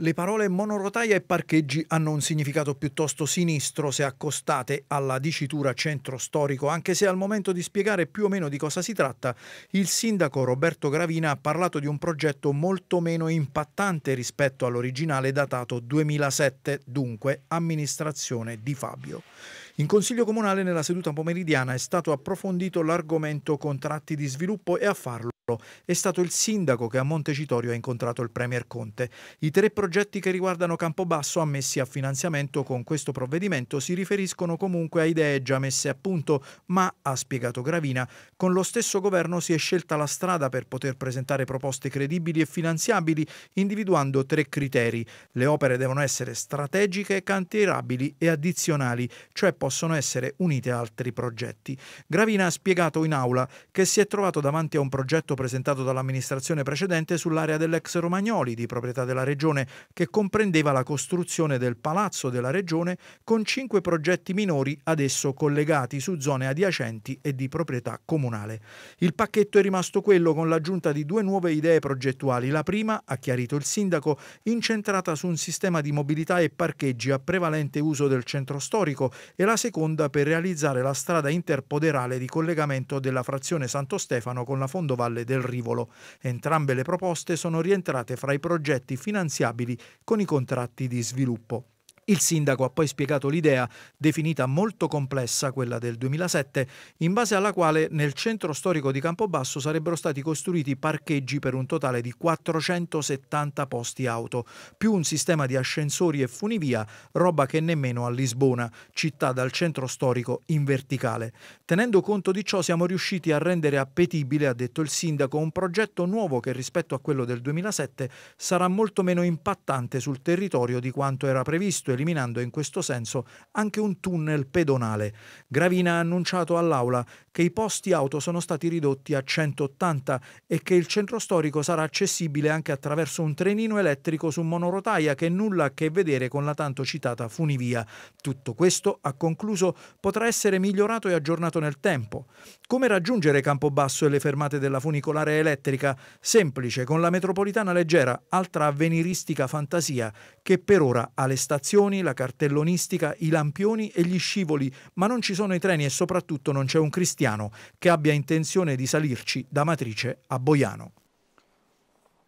Le parole monorotaia e parcheggi hanno un significato piuttosto sinistro se accostate alla dicitura centro storico, anche se al momento di spiegare più o meno di cosa si tratta, il sindaco Roberto Gravina ha parlato di un progetto molto meno impattante rispetto all'originale datato 2007, dunque amministrazione di Fabio. In Consiglio Comunale nella seduta pomeridiana è stato approfondito l'argomento contratti di sviluppo e a farlo è stato il sindaco che a Montecitorio ha incontrato il Premier Conte. I tre progetti che riguardano Campobasso ammessi a finanziamento con questo provvedimento si riferiscono comunque a idee già messe a punto, ma, ha spiegato Gravina, con lo stesso governo si è scelta la strada per poter presentare proposte credibili e finanziabili, individuando tre criteri. Le opere devono essere strategiche, cantierabili e addizionali, cioè possono essere unite a altri progetti. Gravina ha spiegato in aula che si è trovato davanti a un progetto presentato dall'amministrazione precedente sull'area dell'ex Romagnoli, di proprietà della Regione, che comprendeva la costruzione del Palazzo della Regione con cinque progetti minori ad esso collegati su zone adiacenti e di proprietà comunale. Il pacchetto è rimasto quello con l'aggiunta di due nuove idee progettuali. La prima, ha chiarito il sindaco, incentrata su un sistema di mobilità e parcheggi a prevalente uso del centro storico e la seconda per realizzare la strada interpoderale di collegamento della frazione Santo Stefano con la fondovalle del Rivolo. Entrambe le proposte sono rientrate fra i progetti finanziabili con i contratti di sviluppo. Il sindaco ha poi spiegato l'idea, definita molto complessa quella del 2007, in base alla quale nel centro storico di Campobasso sarebbero stati costruiti parcheggi per un totale di 470 posti auto, più un sistema di ascensori e funivia, roba che nemmeno a Lisbona, città dal centro storico in verticale. Tenendo conto di ciò siamo riusciti a rendere appetibile, ha detto il sindaco, un progetto nuovo che rispetto a quello del 2007 sarà molto meno impattante sul territorio di quanto era previsto eliminando in questo senso anche un tunnel pedonale. Gravina ha annunciato all'Aula che i posti auto sono stati ridotti a 180 e che il centro storico sarà accessibile anche attraverso un trenino elettrico su monorotaia che nulla ha a che vedere con la tanto citata funivia. Tutto questo, ha concluso, potrà essere migliorato e aggiornato nel tempo. Come raggiungere Campobasso e le fermate della funicolare elettrica? Semplice, con la metropolitana leggera, altra avveniristica fantasia che per ora ha le stazioni cannoni, la cartellonistica, i lampioni e gli scivoli, ma non ci sono i treni e soprattutto non c'è un cristiano che abbia intenzione di salirci da Matrice a Boiano.